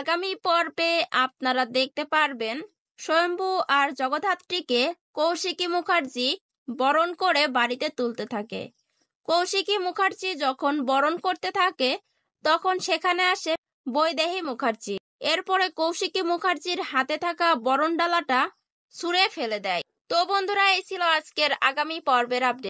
আগামী পর্বে আপনারা দেখতে পারবেন স্বয়ম্ভু আর জগধাত্রীকে কৌশিকী মুখার্জি বরণ করে বাড়িতে তুলতে থাকে কৌশিকী মুখার্জি যখন বরণ করতে থাকে তখন সেখানে আসে বৈদেহী মুখার্জি এরপরে কৌশিকী মুখার্জির হাতে থাকা বরণ ডালাটা ছুঁড়ে ফেলে দেয় তো বন্ধুরা এই ছিল আজকের আগামী পর্বের আপডেট